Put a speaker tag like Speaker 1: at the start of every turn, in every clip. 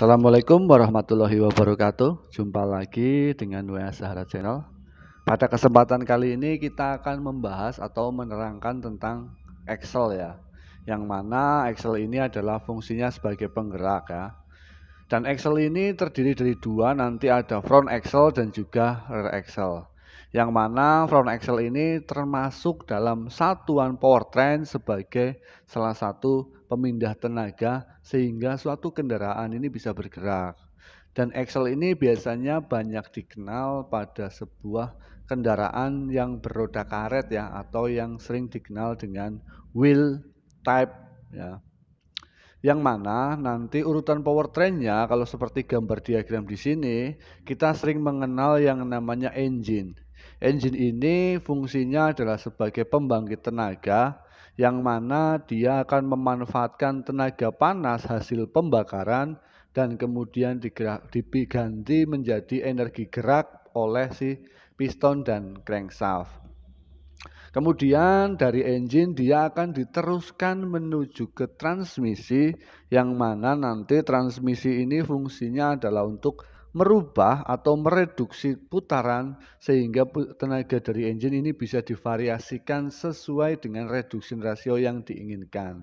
Speaker 1: Assalamualaikum warahmatullahi wabarakatuh. Jumpa lagi dengan WA Sahara Channel. Pada kesempatan kali ini kita akan membahas atau menerangkan tentang Excel ya. Yang mana Excel ini adalah fungsinya sebagai penggerak ya. Dan Excel ini terdiri dari dua, nanti ada front Excel dan juga rear Excel. Yang mana front Excel ini termasuk dalam satuan powertrain sebagai salah satu pemindah tenaga sehingga suatu kendaraan ini bisa bergerak. Dan Excel ini biasanya banyak dikenal pada sebuah kendaraan yang beroda karet ya atau yang sering dikenal dengan wheel type ya. Yang mana nanti urutan powertrainnya kalau seperti gambar diagram di sini, kita sering mengenal yang namanya engine. Engine ini fungsinya adalah sebagai pembangkit tenaga yang mana dia akan memanfaatkan tenaga panas hasil pembakaran dan kemudian diganti menjadi energi gerak oleh si piston dan crankshaft. Kemudian dari engine dia akan diteruskan menuju ke transmisi yang mana nanti transmisi ini fungsinya adalah untuk merubah atau mereduksi putaran sehingga tenaga dari engine ini bisa divariasikan sesuai dengan reduksi rasio yang diinginkan.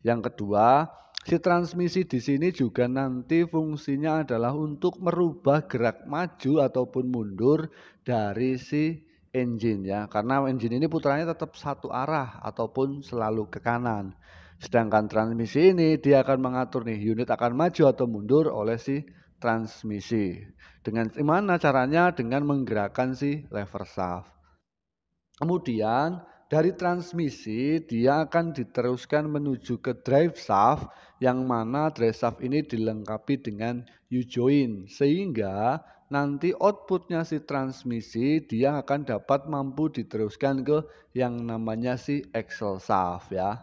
Speaker 1: Yang kedua, si transmisi di sini juga nanti fungsinya adalah untuk merubah gerak maju ataupun mundur dari si engine ya. Karena engine ini putarannya tetap satu arah ataupun selalu ke kanan. Sedangkan transmisi ini dia akan mengatur nih unit akan maju atau mundur oleh si transmisi. Dengan gimana caranya? Dengan menggerakkan si lever shaft. Kemudian dari transmisi dia akan diteruskan menuju ke drive shaft yang mana drive shaft ini dilengkapi dengan u join sehingga nanti outputnya si transmisi dia akan dapat mampu diteruskan ke yang namanya si axle shaft ya.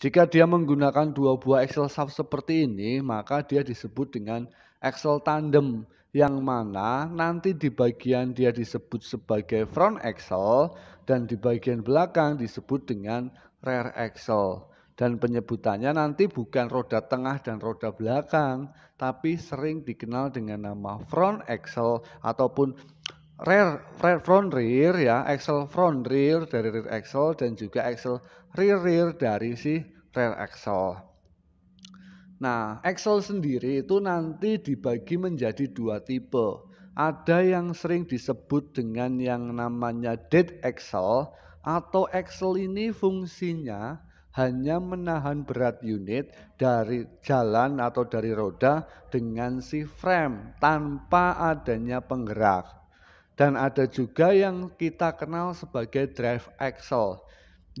Speaker 1: Jika dia menggunakan dua buah axle shaft seperti ini maka dia disebut dengan axle tandem yang mana nanti di bagian dia disebut sebagai front axle dan di bagian belakang disebut dengan rear axle. Dan penyebutannya nanti bukan roda tengah dan roda belakang, tapi sering dikenal dengan nama front axle ataupun rear, rear front rear ya, axle front rear dari rear axle dan juga axle rear rear dari si rear axle. Nah, Excel sendiri itu nanti dibagi menjadi dua tipe. Ada yang sering disebut dengan yang namanya dead Excel atau Excel ini fungsinya hanya menahan berat unit dari jalan atau dari roda dengan si frame tanpa adanya penggerak. Dan ada juga yang kita kenal sebagai drive axle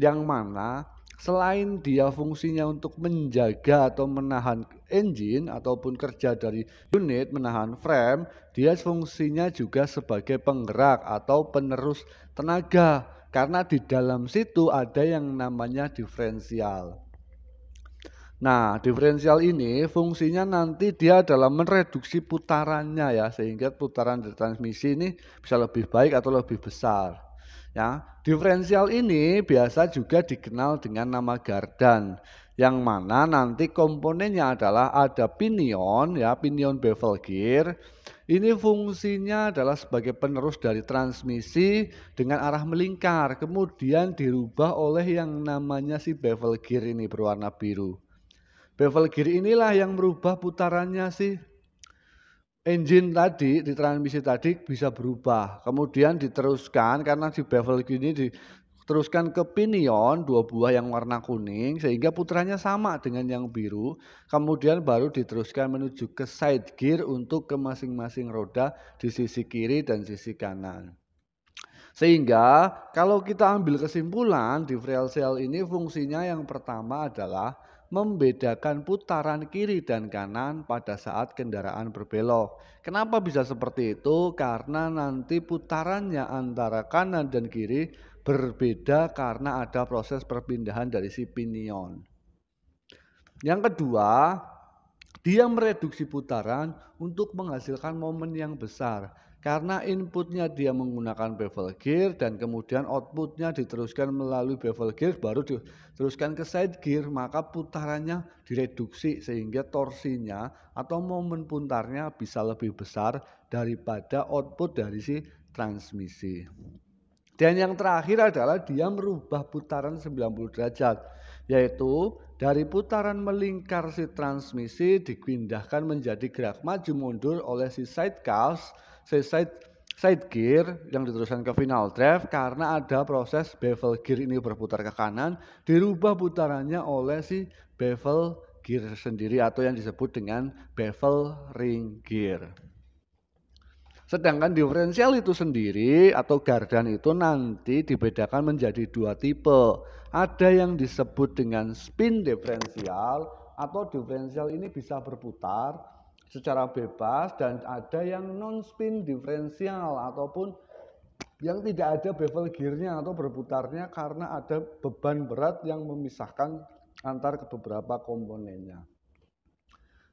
Speaker 1: yang mana selain dia fungsinya untuk menjaga atau menahan engine ataupun kerja dari unit menahan frame, dia fungsinya juga sebagai penggerak atau penerus tenaga karena di dalam situ ada yang namanya diferensial. Nah, diferensial ini fungsinya nanti dia adalah mereduksi putarannya ya, sehingga putaran dari transmisi ini bisa lebih baik atau lebih besar. Ya, diferensial ini biasa juga dikenal dengan nama gardan yang mana nanti komponennya adalah ada pinion ya, pinion bevel gear. Ini fungsinya adalah sebagai penerus dari transmisi dengan arah melingkar, kemudian dirubah oleh yang namanya si bevel gear ini berwarna biru. Bevel gear inilah yang merubah putarannya si engine tadi di transmisi tadi bisa berubah. Kemudian diteruskan karena di bevel gini diteruskan ke pinion dua buah yang warna kuning sehingga putranya sama dengan yang biru. Kemudian baru diteruskan menuju ke side gear untuk ke masing-masing roda di sisi kiri dan sisi kanan. Sehingga kalau kita ambil kesimpulan di freil cell ini fungsinya yang pertama adalah membedakan putaran kiri dan kanan pada saat kendaraan berbelok. Kenapa bisa seperti itu? Karena nanti putarannya antara kanan dan kiri berbeda karena ada proses perpindahan dari si pinion. Yang kedua, dia mereduksi putaran untuk menghasilkan momen yang besar. Karena inputnya dia menggunakan bevel gear dan kemudian outputnya diteruskan melalui bevel gear baru diteruskan ke side gear maka putarannya direduksi sehingga torsinya atau momen putarnya bisa lebih besar daripada output dari si transmisi. Dan yang terakhir adalah dia merubah putaran 90 derajat, yaitu dari putaran melingkar si transmisi dipindahkan menjadi gerak maju mundur oleh si side cast side side gear yang diteruskan ke final drive karena ada proses bevel gear ini berputar ke kanan dirubah putarannya oleh si bevel gear sendiri atau yang disebut dengan bevel ring gear. Sedangkan diferensial itu sendiri atau gardan itu nanti dibedakan menjadi dua tipe. Ada yang disebut dengan spin diferensial atau diferensial ini bisa berputar secara bebas dan ada yang non spin diferensial ataupun yang tidak ada bevel gearnya atau berputarnya karena ada beban berat yang memisahkan antar beberapa komponennya.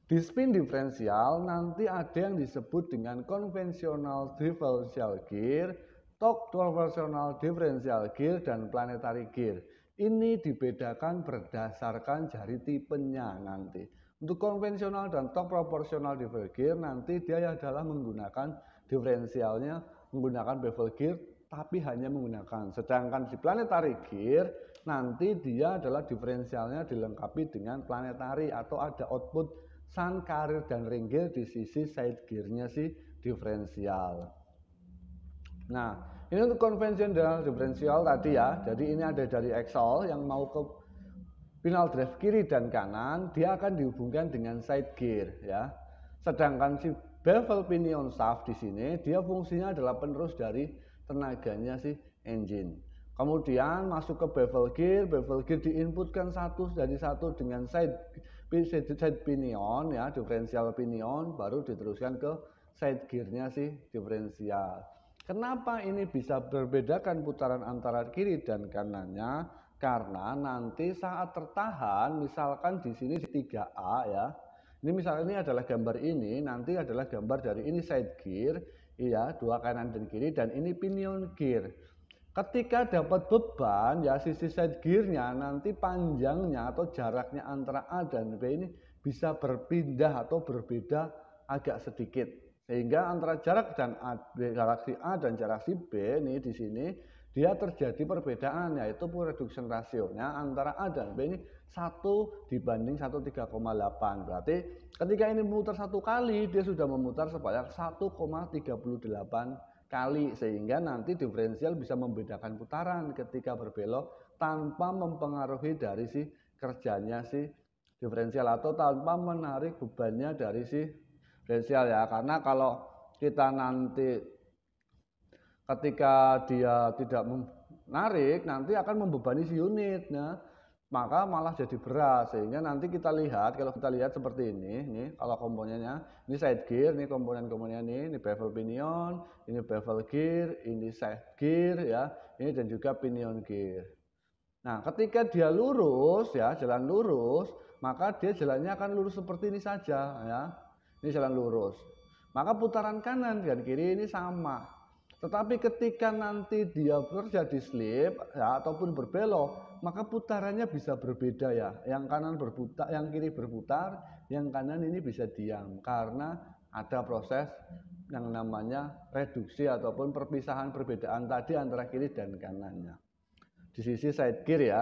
Speaker 1: Di spin diferensial nanti ada yang disebut dengan konvensional differential gear, torque torsional differential gear dan planetary gear. Ini dibedakan berdasarkan jari tipenya nanti. Untuk konvensional dan top proporsional bevel gear nanti dia adalah menggunakan diferensialnya menggunakan bevel gear tapi hanya menggunakan. Sedangkan di planetary gear nanti dia adalah diferensialnya dilengkapi dengan planetary atau ada output sun carrier dan ring gear di sisi side gearnya si diferensial. Nah, ini untuk konvensional diferensial tadi ya. Jadi ini ada dari Excel yang mau ke Final drive kiri dan kanan dia akan dihubungkan dengan side gear ya. Sedangkan si bevel pinion shaft di sini dia fungsinya adalah penerus dari tenaganya si engine. Kemudian masuk ke bevel gear, bevel gear diinputkan satu dari satu dengan side side pinion ya, differential pinion baru diteruskan ke side gearnya si differential. Kenapa ini bisa berbedakan putaran antara kiri dan kanannya? Karena nanti saat tertahan, misalkan di sini di 3A ya, ini misalnya ini adalah gambar ini, nanti adalah gambar dari ini side gear, iya, dua kanan dan kiri, dan ini pinion gear. Ketika dapat beban, ya sisi side gearnya nanti panjangnya atau jaraknya antara A dan B ini bisa berpindah atau berbeda agak sedikit. Sehingga antara jarak dan A, galaksi A dan jarak si B ini di sini dia terjadi perbedaan yaitu reduction rasionya antara A dan B ini 1 dibanding 1,3,8 berarti ketika ini memutar satu kali dia sudah memutar sebanyak 1,38 kali sehingga nanti diferensial bisa membedakan putaran ketika berbelok tanpa mempengaruhi dari si kerjanya si diferensial atau tanpa menarik bebannya dari si diferensial ya karena kalau kita nanti ketika dia tidak menarik nanti akan membebani si unit nah maka malah jadi berat sehingga nanti kita lihat kalau kita lihat seperti ini ini kalau komponennya ini side gear ini komponen-komponen ini ini bevel pinion ini bevel gear ini side gear ya ini dan juga pinion gear nah ketika dia lurus ya jalan lurus maka dia jalannya akan lurus seperti ini saja ya ini jalan lurus maka putaran kanan dan kiri ini sama tetapi ketika nanti dia bekerja di slip ya, ataupun berbelok, maka putarannya bisa berbeda ya. Yang kanan berputar, yang kiri berputar, yang kanan ini bisa diam karena ada proses yang namanya reduksi ataupun perpisahan perbedaan tadi antara kiri dan kanannya. Di sisi side gear ya,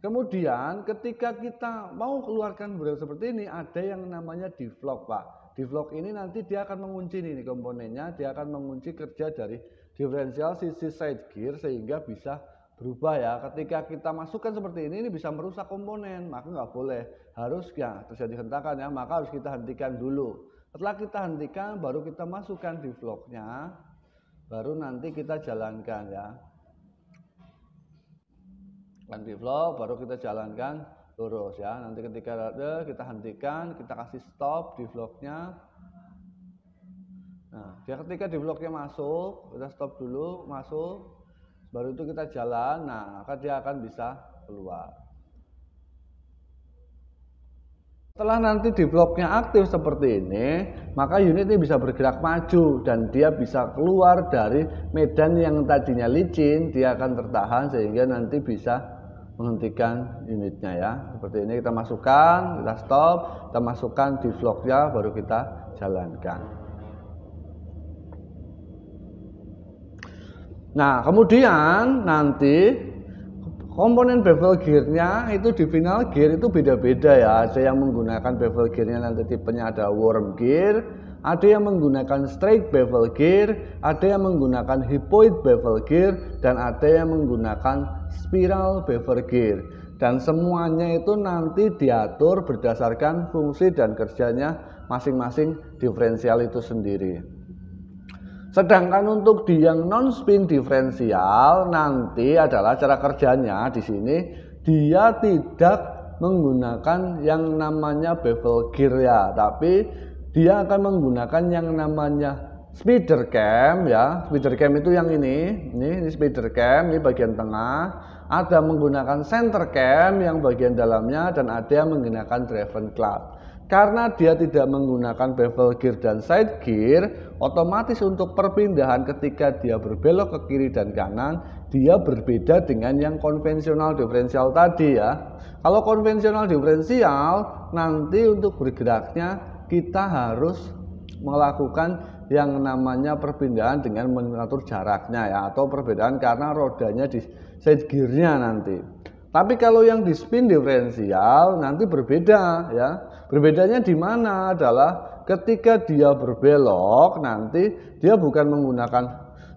Speaker 1: Kemudian ketika kita mau keluarkan bro seperti ini ada yang namanya devlog Pak. Devlog ini nanti dia akan mengunci ini komponennya, dia akan mengunci kerja dari diferensial sisi side gear sehingga bisa berubah ya. Ketika kita masukkan seperti ini ini bisa merusak komponen, maka nggak boleh. Harus ya terjadi hentakan ya, maka harus kita hentikan dulu. Setelah kita hentikan baru kita masukkan devlognya, baru nanti kita jalankan ya flow baru kita jalankan lurus ya. Nanti ketika ada kita hentikan, kita kasih stop di vlognya. Nah, dia ketika di vlognya masuk, kita stop dulu, masuk, baru itu kita jalan. Nah, maka dia akan bisa keluar. Setelah nanti di vlognya aktif seperti ini, maka unit ini bisa bergerak maju dan dia bisa keluar dari medan yang tadinya licin, dia akan tertahan sehingga nanti bisa menghentikan unitnya ya seperti ini kita masukkan kita stop kita masukkan di vlognya baru kita jalankan nah kemudian nanti komponen bevel gearnya itu di final gear itu beda-beda ya ada yang menggunakan bevel gearnya nanti tipenya ada worm gear ada yang menggunakan straight bevel gear, ada yang menggunakan hipoid bevel gear, dan ada yang menggunakan spiral bevel gear. Dan semuanya itu nanti diatur berdasarkan fungsi dan kerjanya masing-masing diferensial itu sendiri. Sedangkan untuk di yang non spin diferensial nanti adalah cara kerjanya di sini dia tidak menggunakan yang namanya bevel gear ya, tapi dia akan menggunakan yang namanya spider cam ya spider cam itu yang ini ini, ini spider cam ini bagian tengah ada menggunakan center cam yang bagian dalamnya dan ada yang menggunakan driven club karena dia tidak menggunakan bevel gear dan side gear, otomatis untuk perpindahan ketika dia berbelok ke kiri dan kanan, dia berbeda dengan yang konvensional diferensial tadi ya. Kalau konvensional diferensial, nanti untuk bergeraknya kita harus melakukan yang namanya perpindahan dengan mengatur jaraknya ya atau perbedaan karena rodanya di set gearnya nanti. Tapi kalau yang di spin diferensial nanti berbeda ya. Berbedanya di mana adalah ketika dia berbelok nanti dia bukan menggunakan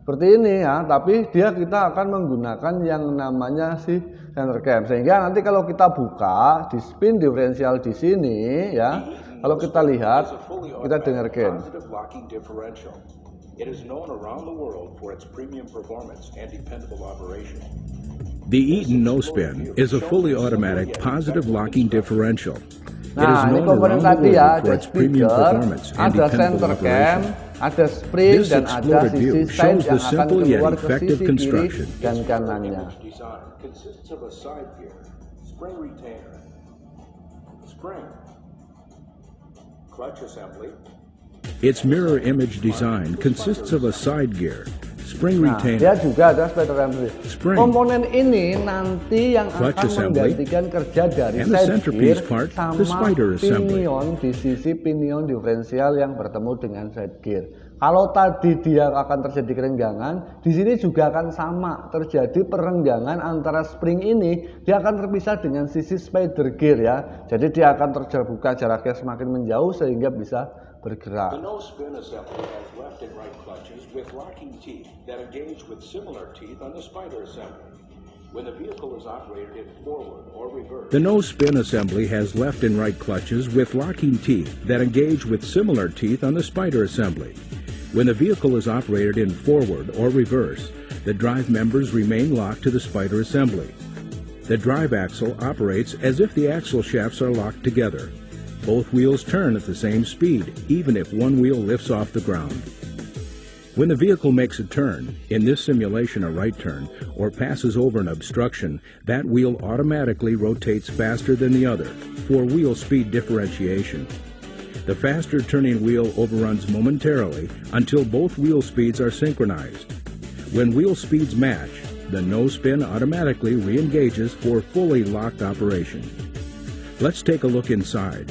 Speaker 1: seperti ini ya tapi dia kita akan menggunakan yang namanya si center cam sehingga nanti kalau kita buka di spin diferensial di sini ya kalau kita lihat, kita dengarkan.
Speaker 2: It is known around the world for its premium performance and dependable operation. The Eaton No Spin is a fully automatic positive locking differential. Nah, ini komponen ya, ada speaker, ada center cam, ada spring, dan ada sisi yang akan keluar ke sisi dan kanannya. Spring retainer. Spring clutch assembly. Its mirror image design consists of a side gear, spring retainer, nah,
Speaker 1: dia juga ada speed assembly. Spring, Komponen ini nanti yang akan assembly, menggantikan kerja dari side gear part, the spider assembly. pinion di sisi pinion diferensial yang bertemu dengan side gear. Kalau tadi dia akan terjadi kerenggangan, di sini juga akan sama terjadi perenggangan antara spring ini, dia akan terpisah dengan sisi spider gear ya. Jadi dia akan terbuka jaraknya semakin menjauh sehingga bisa bergerak. The
Speaker 2: nose spin assembly has left and right clutches with locking teeth that engage with similar teeth on the spider assembly. When the vehicle is operated in forward or reverse. The nose spin assembly has left and right clutches with locking teeth that engage with similar teeth on the spider assembly. When the vehicle is operated in forward or reverse, the drive members remain locked to the spider assembly. The drive axle operates as if the axle shafts are locked together. Both wheels turn at the same speed, even if one wheel lifts off the ground. When the vehicle makes a turn, in this simulation a right turn, or passes over an obstruction, that wheel automatically rotates faster than the other, for wheel speed differentiation. The faster turning wheel overruns momentarily until both wheel speeds are synchronized. When wheel speeds match, the no spin automatically re-engages for fully locked operation. Let's take a look inside.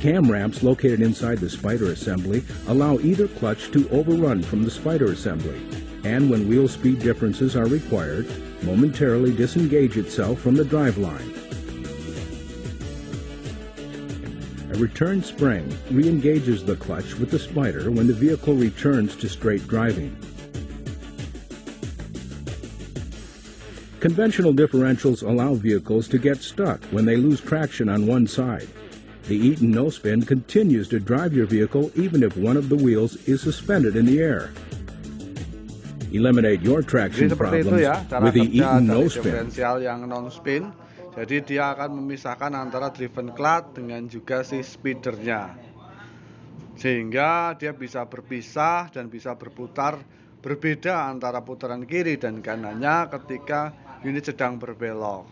Speaker 2: Cam ramps located inside the spider assembly allow either clutch to overrun from the spider assembly, and when wheel speed differences are required, momentarily disengage itself from the drive line. A return spring re-engages the clutch with the spider when the vehicle returns to straight driving. Conventional differentials allow vehicles to get stuck when they lose traction on one side. The Eaton no spin continues to drive your vehicle even if one of the wheels is suspended in the air. Eliminate your traction problems with the Eaton no
Speaker 1: spin. jadi dia akan memisahkan antara driven clutch dengan juga si speedernya sehingga dia bisa berpisah dan bisa berputar berbeda antara putaran kiri dan kanannya ketika unit sedang berbelok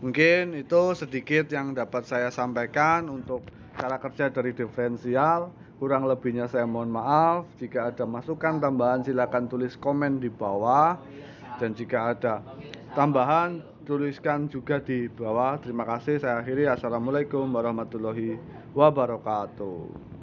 Speaker 1: mungkin itu sedikit yang dapat saya sampaikan untuk cara kerja dari diferensial kurang lebihnya saya mohon maaf jika ada masukan tambahan silakan tulis komen di bawah dan jika ada tambahan tuliskan juga di bawah. Terima kasih. Saya akhiri. Assalamualaikum warahmatullahi wabarakatuh.